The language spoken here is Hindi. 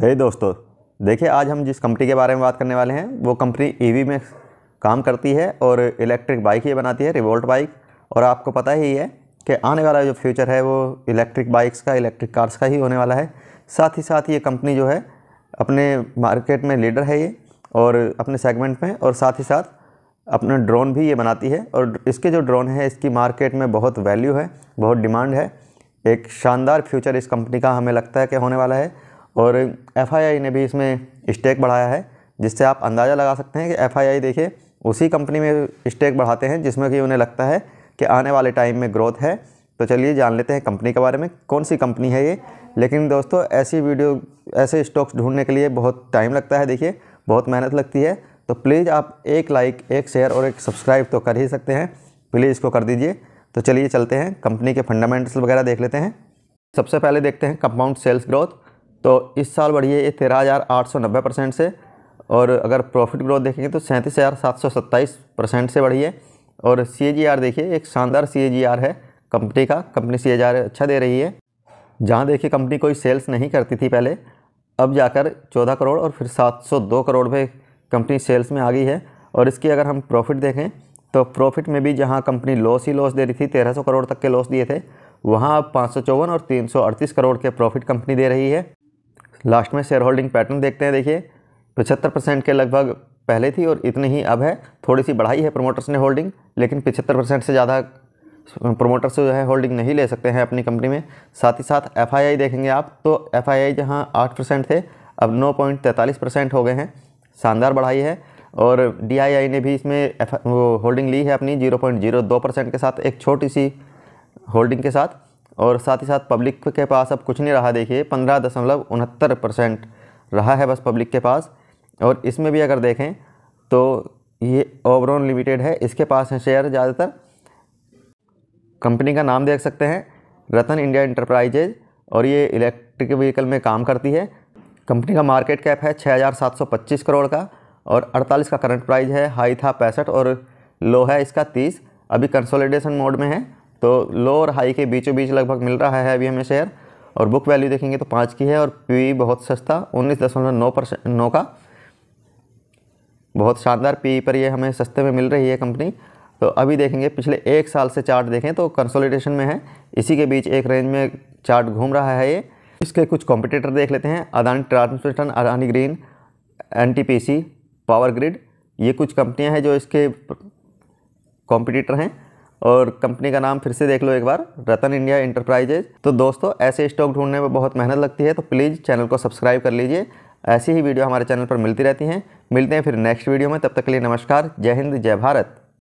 हे hey दोस्तों देखिए आज हम जिस कंपनी के बारे में बात करने वाले हैं वो कंपनी ईवी e में काम करती है और इलेक्ट्रिक बाइक ही बनाती है रिवोल्ट बाइक और आपको पता ही है कि आने वाला जो फ्यूचर है वो इलेक्ट्रिक बाइक्स का इलेक्ट्रिक कार्स का ही होने वाला है साथ ही साथ ये कंपनी जो है अपने मार्केट में लीडर है ये और अपने सेगमेंट में और साथ ही साथ अपने ड्रोन भी ये बनाती है और इसके जो ड्रोन है इसकी मार्केट में बहुत वैल्यू है बहुत डिमांड है एक शानदार फ्यूचर इस कंपनी का हमें लगता है कि होने वाला है और एफ़ ने भी इसमें स्टेक बढ़ाया है जिससे आप अंदाज़ा लगा सकते हैं कि एफ़ देखिए उसी कंपनी में स्टेक बढ़ाते हैं जिसमें कि उन्हें लगता है कि आने वाले टाइम में ग्रोथ है तो चलिए जान लेते हैं कंपनी के बारे में कौन सी कंपनी है ये लेकिन दोस्तों ऐसी वीडियो ऐसे स्टॉक्स ढूंढने के लिए बहुत टाइम लगता है देखिए बहुत मेहनत लगती है तो प्लीज़ आप एक लाइक एक शेयर और एक सब्सक्राइब तो कर ही सकते हैं प्लीज़ इसको कर दीजिए तो चलिए चलते हैं कंपनी के फंडामेंटल्स वगैरह देख लेते हैं सबसे पहले देखते हैं कंपाउंड सेल्स ग्रोथ तो इस साल बढ़ी है ये तेरह हज़ार आठ सौ नब्बे परसेंट से और अगर प्रॉफिट ग्रोथ देखेंगे तो सैंतीस हज़ार सात सौ सत्ताईस परसेंट से बढ़ी है और सी देखिए एक शानदार सी है कंपनी का कंपनी सी अच्छा दे रही है जहाँ देखिए कंपनी कोई सेल्स नहीं करती थी पहले अब जाकर 14 करोड़ और फिर 702 करोड़ पे कंपनी सेल्स में आ गई है और इसकी अगर हम प्रॉफिट देखें तो प्रॉफिट में भी जहाँ कंपनी लॉस ही लॉस दे रही थी 1300 करोड़ तक के लॉस दिए थे वहाँ अब पाँच और तीन करोड़ के प्रॉफिट कंपनी दे रही है लास्ट में शेयर होल्डिंग पैटर्न देखते हैं देखिए पचहत्तर परसेंट के लगभग पहले थी और इतनी ही अब है थोड़ी सी बढ़ाई है प्रोमोटर्स ने होल्डिंग लेकिन पचहत्तर परसेंट से ज़्यादा प्रोमोटर्स जो है होल्डिंग नहीं ले सकते हैं अपनी कंपनी में साथ ही साथ एफ देखेंगे आप तो एफ आई आई जहाँ आठ परसेंट थे अब नौ पॉइंट तैंतालीस परसेंट हो गए हैं शानदार बढ़ाई है और डी आई आई ने भी इसमें वो होल्डिंग ली है अपनी जीरो पॉइंट जीरो दो परसेंट के साथ एक छोटी सी होल्डिंग के साथ और साथ ही साथ पब्लिक के पास अब कुछ नहीं रहा देखिए पंद्रह दशमलव उनहत्तर परसेंट रहा है बस पब्लिक के पास और इसमें भी अगर देखें तो ये ओवरऑन लिमिटेड है इसके पास हैं शेयर ज़्यादातर कंपनी का नाम देख सकते हैं रतन इंडिया इंटरप्राइजेज और ये इलेक्ट्रिक व्हीकल में काम करती है कंपनी का मार्केट कैप है छः करोड़ का और 48 का करंट प्राइस है हाई था पैंसठ और लो है इसका 30 अभी कंसोलिडेशन मोड में है तो लो और हाई के बीचों बीच लगभग मिल रहा है अभी हमें शेयर और बुक वैल्यू देखेंगे तो पाँच की है और पी बहुत सस्ता उन्नीस दशमलव नौ परसेंट नौ का बहुत शानदार पी पर ये हमें सस्ते में मिल रही है कंपनी तो अभी देखेंगे पिछले एक साल से चार्ट देखें तो कंसोलिडेशन में है इसी के बीच एक रेंज में चार्ट घूम रहा है ये इसके कुछ कॉम्पिटेटर देख लेते हैं Adani transmission Adani green and Power Grid ये कुछ कंपनियाँ हैं जो इसके कॉम्पिटिटर हैं और कंपनी का नाम फिर से देख लो एक बार रतन इंडिया इंटरप्राइजेज तो दोस्तों ऐसे स्टॉक ढूंढने में बहुत मेहनत लगती है तो प्लीज़ चैनल को सब्सक्राइब कर लीजिए ऐसी ही वीडियो हमारे चैनल पर मिलती रहती हैं मिलते हैं फिर नेक्स्ट वीडियो में तब तक के लिए नमस्कार जय हिंद जय भारत